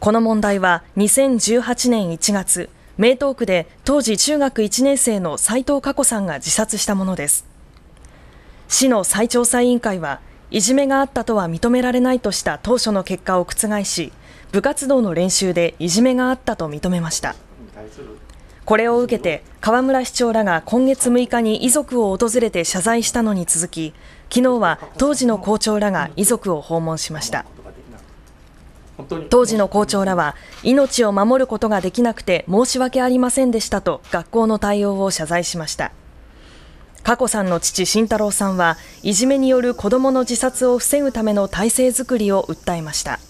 この問題は2018年1月名東区で当時中学1年生の斉藤佳子さんが自殺したものです市の再調査委員会はいじめがあったとは認められないとした当初の結果を覆し部活動の練習でいじめがあったと認めましたこれを受けて河村市長らが今月6日に遺族を訪れて謝罪したのに続き昨日は当時の校長らが遺族を訪問しました当時の校長らは命を守ることができなくて申し訳ありませんでしたと学校の対応を謝罪しました佳子さんの父慎太郎さんはいじめによる子どもの自殺を防ぐための体制づくりを訴えました